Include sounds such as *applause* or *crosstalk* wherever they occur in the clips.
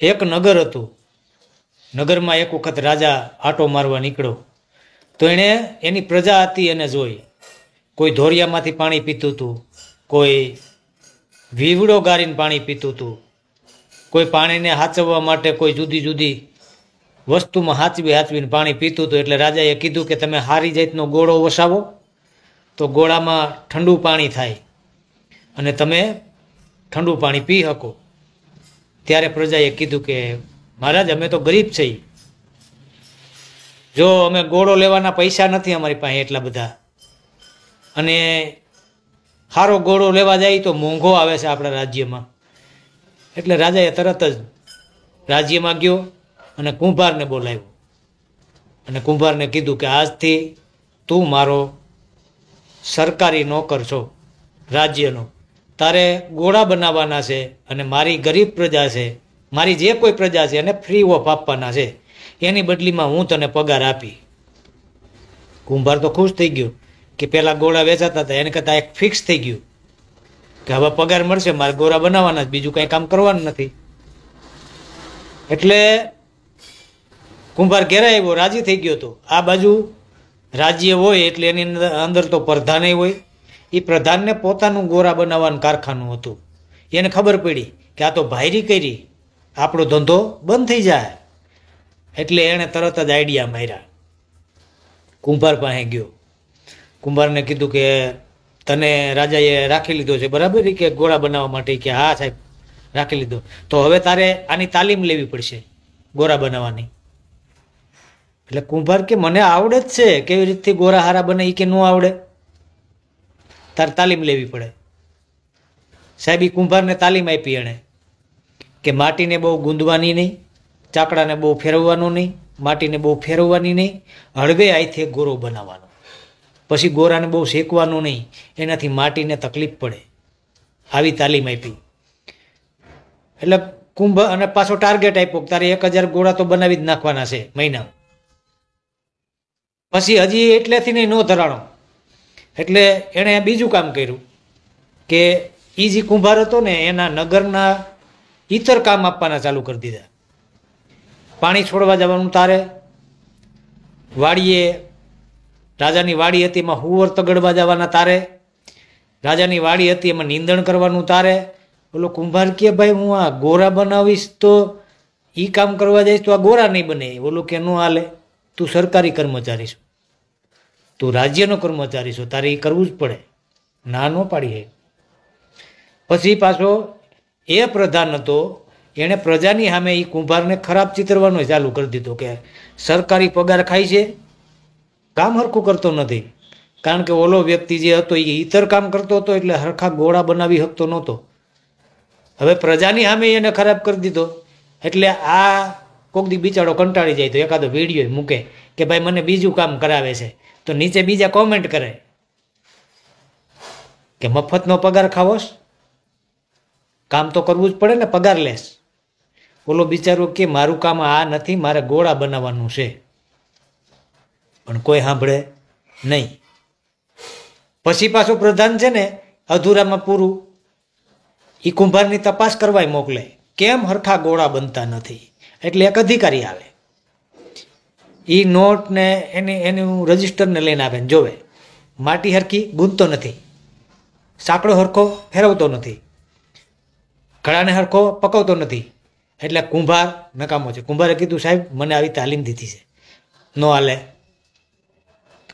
એક નગર હતું નગરમાં એક વખત રાજા આટો મારવા નીકળ્યો તો એણે એની પ્રજા હતી એને જોઈ કોઈ ધોરિયામાંથી પાણી પીતું હતું કોઈ વીવડો ગારીને પાણી પીતું હતું કોઈ પાણીને હાચવવા માટે કોઈ જુદી જુદી વસ્તુમાં હાચવી હાચવીને પાણી પીતું હતું એટલે રાજાએ કીધું કે તમે હારી જાતનો ગોળો વસાવો તો ગોળામાં ઠંડુ પાણી થાય અને તમે ઠંડુ પાણી પી શકો ત્યારે પ્રજાએ કીધું કે મહારાજ અમે તો ગરીબ છીએ જો અમે ગોળો લેવાના પૈસા નથી અમારી પાસે એટલા બધા અને સારો ગોળો લેવા જાય તો મોંઘો આવે છે આપણા રાજ્યમાં એટલે રાજાએ તરત જ રાજ્યમાં ગયો અને કુંભારને બોલાવ્યો અને કુંભારને કીધું કે આજથી તું મારો સરકારી નોકર છો રાજ્યનો તારે ગોળા બનાવવાના છે અને મારી ગરીબ પ્રજા છે મારી જે કોઈ પ્રજા છે એને ફ્રી ઓફ આપવાના છે એની બદલીમાં હું તને પગાર આપી કુંભાર તો ખુશ થઈ ગયો કે પહેલાં ગોળા વેચાતા હતા એને કરતાં એક ફિક્સ થઈ ગયું કે હવે પગાર મળશે મારે ગોળા બનાવવાના જ બીજું કંઈ કામ કરવાનું નથી એટલે કુંભાર ઘેરા આવ્યો રાજી થઈ ગયો હતો આ બાજુ રાજ્ય હોય એટલે એની અંદર તો પ્રધાને હોય એ પ્રધાનને પોતાનું ગોરા બનાવવાનું કારખાનું હતું એને ખબર પડી કે આ તો ભાયરી કરી આપણો ધંધો બંધ થઈ જાય એટલે એણે તરત જ આઈડિયા માર્યા કુંભાર પાસે ગયો કુંભારને કીધું કે તને રાજાએ રાખી લીધો છે બરાબર કે ગોળા બનાવવા માટે કે હા સાહેબ રાખી લીધો તો હવે તારે આની તાલીમ લેવી પડશે ગોરા બનાવવાની એટલે કુંભાર કે મને આવડે જ છે કેવી રીતથી ગોરા હારા બને એ કે ન આવડે તાર તાલીમ લેવી પડે સાહેબ એ કુંભારને તાલીમ આપી એણે કે માટીને બહુ ગુંદવાની નહીં ચાકડાને બહુ ફેરવવાનું નહીં માટીને બહુ ફેરવવાની નહીં હળવે આઈથી ગોરો બનાવવાનો પછી ગોરાને બહુ શેકવાનો નહીં એનાથી માટીને તકલીફ પડે આવી તાલીમ આપી એટલે કુંભ અને પાછો ટાર્ગેટ આપ્યો કે તારે એક હજાર ગોળા તો બનાવી જ નાખવાના છે મહિના પછી હજી એટલેથી નહીં ન ધરાણો એટલે એણે બીજું કામ કર્યું કે એ જે કુંભાર હતો ને એના નગરના ઈતર કામ આપવાના ચાલુ કરી દીધા પાણી છોડવા જવાનું તારે વાડીએ રાજાની વાડી હતી એમાં હુંવર તગડવા જવાના તારે રાજાની વાડી હતી એમાં નિંદણ કરવાનું તારે બોલો કુંભાર કે ભાઈ હું આ ગોરા બનાવીશ તો એ કામ કરવા જઈશ તો આ ગોરા નહીં બને બોલો કે ન હાલે તું સરકારી કર્મચારી છું તું રાજ્યનો કર્મચારી છો તારે એ કરવું જ પડે ના ન પાડીએ પછી પાછો એ પ્રધાન હતો એણે પ્રજાની સામે એ કુંભારને ખરાબ ચિતરવાનો ચાલુ કરી દીધો કે સરકારી પગાર ખાય છે કામ હરખું કરતો નથી કારણ કે ઓલો વ્યક્તિ જે હતો એ ઇતર કામ કરતો હતો એટલે હરખા ગોળા બનાવી શકતો નહોતો હવે પ્રજાની સામે એને ખરાબ કરી દીધો એટલે આ કોક દી બિચારો કંટાળી જાય તો એકાદો વિડીયો મૂકે કે ભાઈ મને બીજું કામ કરાવે છે તો નીચે બીજા કોમેન્ટ કરે કે મફતનો પગાર ખાવોશ કામ તો કરવું જ પડે ને પગાર લેશ ઓલો બિચારો કે મારું કામ આ નથી મારે ગોળા બનાવવાનું છે પણ કોઈ સાંભળે નહીં પછી પાછું પ્રધાન છે ને અધૂરામાં પૂરું એ કુંભારની તપાસ કરવાય મોકલે કેમ હરખા ગોળા બનતા નથી એટલે એક અધિકારી આવે એ નોટને ને એની એનું રજિસ્ટરને લઈને આવે ને જોવે માટી હરખી ગૂંથતો નથી સાંકડો હરખો ફેરવતો નથી ઘડાને હરખો પકવતો નથી એટલે કુંભાર નકામો છે કુંભારે કીધું સાહેબ મને આવી તાલીમ દીધી છે ન હાલે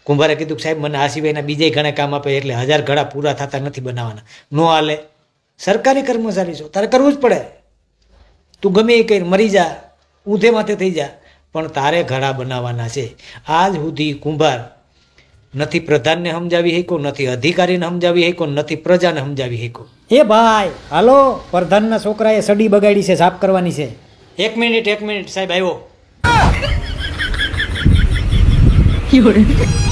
કુંભારે કીધું સાહેબ મને આ સિવાયના બીજે ઘણા કામ આપે એટલે હજાર ઘડા પૂરા થતા નથી બનાવવાના નો હાલે સરકારી કર્મચારી છો તારે કરવું જ પડે તું ગમે એ કંઈ મરી જા ઊંધે માથે થઈ જા પણ તારે ઘડા બનાવવાના છે આજ સુધી કુંભાર નથી પ્રધાનને સમજાવી શક્યો નથી અધિકારીને સમજાવી શક્યો નથી પ્રજાને સમજાવી શક્યો એ ભાઈ હાલો પ્રધાનના છોકરાએ સડી બગાડી છે સાફ કરવાની છે એક મિનિટ એક મિનિટ સાહેબ આવ્યો *laughs*